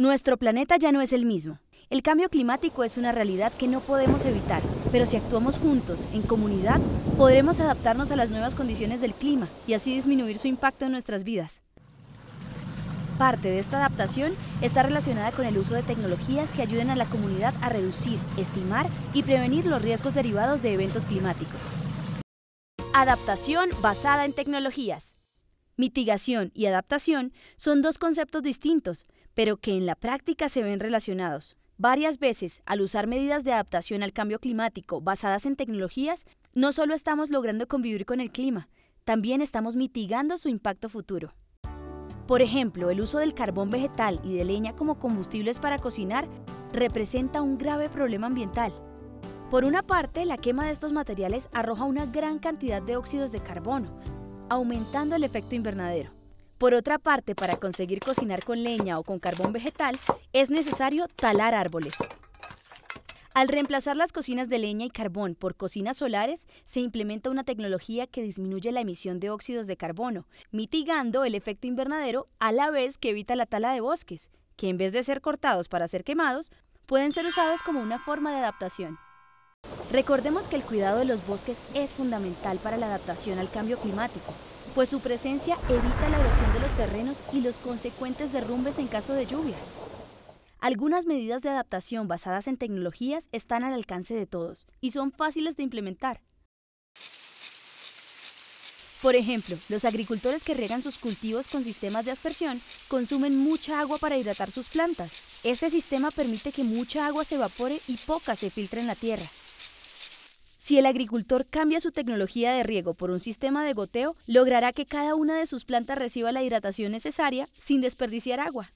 Nuestro planeta ya no es el mismo. El cambio climático es una realidad que no podemos evitar, pero si actuamos juntos, en comunidad, podremos adaptarnos a las nuevas condiciones del clima y así disminuir su impacto en nuestras vidas. Parte de esta adaptación está relacionada con el uso de tecnologías que ayuden a la comunidad a reducir, estimar y prevenir los riesgos derivados de eventos climáticos. Adaptación basada en tecnologías. Mitigación y adaptación son dos conceptos distintos, pero que en la práctica se ven relacionados. Varias veces, al usar medidas de adaptación al cambio climático basadas en tecnologías, no solo estamos logrando convivir con el clima, también estamos mitigando su impacto futuro. Por ejemplo, el uso del carbón vegetal y de leña como combustibles para cocinar representa un grave problema ambiental. Por una parte, la quema de estos materiales arroja una gran cantidad de óxidos de carbono, aumentando el efecto invernadero. Por otra parte, para conseguir cocinar con leña o con carbón vegetal, es necesario talar árboles. Al reemplazar las cocinas de leña y carbón por cocinas solares, se implementa una tecnología que disminuye la emisión de óxidos de carbono, mitigando el efecto invernadero a la vez que evita la tala de bosques, que en vez de ser cortados para ser quemados, pueden ser usados como una forma de adaptación. Recordemos que el cuidado de los bosques es fundamental para la adaptación al cambio climático, pues su presencia evita la erosión de los terrenos y los consecuentes derrumbes en caso de lluvias. Algunas medidas de adaptación basadas en tecnologías están al alcance de todos y son fáciles de implementar. Por ejemplo, los agricultores que riegan sus cultivos con sistemas de aspersión consumen mucha agua para hidratar sus plantas. Este sistema permite que mucha agua se evapore y poca se filtre en la tierra. Si el agricultor cambia su tecnología de riego por un sistema de goteo, logrará que cada una de sus plantas reciba la hidratación necesaria sin desperdiciar agua.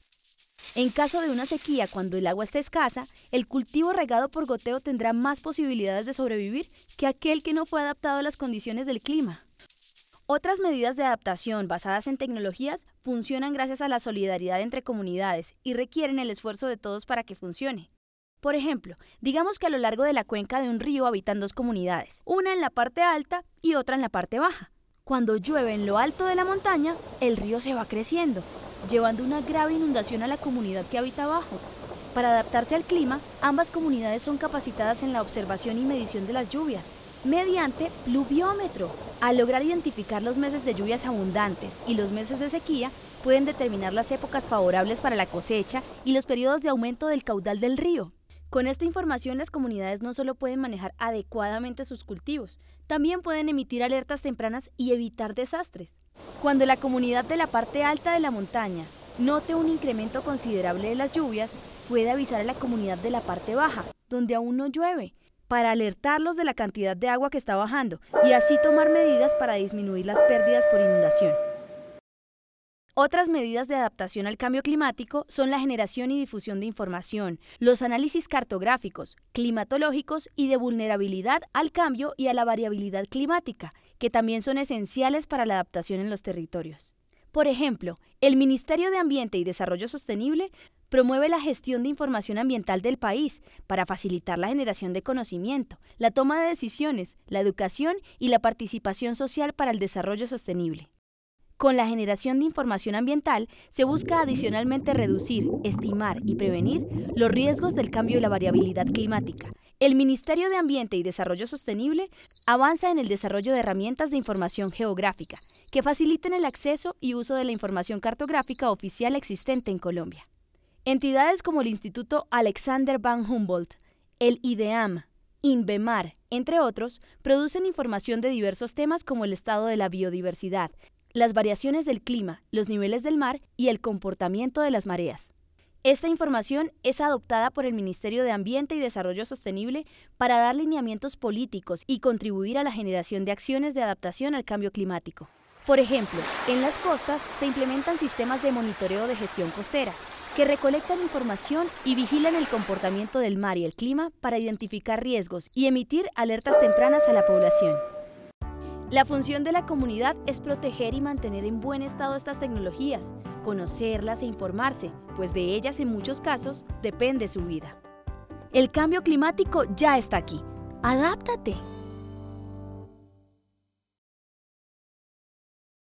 En caso de una sequía cuando el agua esté escasa, el cultivo regado por goteo tendrá más posibilidades de sobrevivir que aquel que no fue adaptado a las condiciones del clima. Otras medidas de adaptación basadas en tecnologías funcionan gracias a la solidaridad entre comunidades y requieren el esfuerzo de todos para que funcione. Por ejemplo, digamos que a lo largo de la cuenca de un río habitan dos comunidades, una en la parte alta y otra en la parte baja. Cuando llueve en lo alto de la montaña, el río se va creciendo, llevando una grave inundación a la comunidad que habita abajo. Para adaptarse al clima, ambas comunidades son capacitadas en la observación y medición de las lluvias, mediante pluviómetro. Al lograr identificar los meses de lluvias abundantes y los meses de sequía, pueden determinar las épocas favorables para la cosecha y los periodos de aumento del caudal del río. Con esta información las comunidades no solo pueden manejar adecuadamente sus cultivos, también pueden emitir alertas tempranas y evitar desastres. Cuando la comunidad de la parte alta de la montaña note un incremento considerable de las lluvias, puede avisar a la comunidad de la parte baja, donde aún no llueve, para alertarlos de la cantidad de agua que está bajando y así tomar medidas para disminuir las pérdidas por inundación. Otras medidas de adaptación al cambio climático son la generación y difusión de información, los análisis cartográficos, climatológicos y de vulnerabilidad al cambio y a la variabilidad climática, que también son esenciales para la adaptación en los territorios. Por ejemplo, el Ministerio de Ambiente y Desarrollo Sostenible promueve la gestión de información ambiental del país para facilitar la generación de conocimiento, la toma de decisiones, la educación y la participación social para el desarrollo sostenible. Con la generación de información ambiental se busca adicionalmente reducir, estimar y prevenir los riesgos del cambio y la variabilidad climática. El Ministerio de Ambiente y Desarrollo Sostenible avanza en el desarrollo de herramientas de información geográfica que faciliten el acceso y uso de la información cartográfica oficial existente en Colombia. Entidades como el Instituto Alexander Van Humboldt, el IDEAM, INVEMAR, entre otros, producen información de diversos temas como el estado de la biodiversidad, las variaciones del clima, los niveles del mar y el comportamiento de las mareas. Esta información es adoptada por el Ministerio de Ambiente y Desarrollo Sostenible para dar lineamientos políticos y contribuir a la generación de acciones de adaptación al cambio climático. Por ejemplo, en las costas se implementan sistemas de monitoreo de gestión costera, que recolectan información y vigilan el comportamiento del mar y el clima para identificar riesgos y emitir alertas tempranas a la población. La función de la comunidad es proteger y mantener en buen estado estas tecnologías, conocerlas e informarse, pues de ellas en muchos casos depende su vida. El cambio climático ya está aquí. ¡Adáptate!